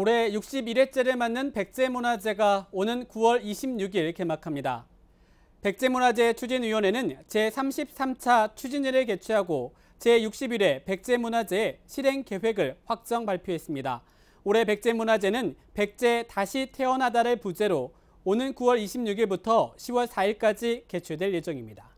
올해 61회째를 맞는 백제문화제가 오는 9월 26일 개막합니다. 백제문화제 추진위원회는 제33차 추진회를 개최하고 제61회 백제문화제 실행 계획을 확정 발표했습니다. 올해 백제문화제는 백제 다시 태어나다를 부제로 오는 9월 26일부터 10월 4일까지 개최될 예정입니다.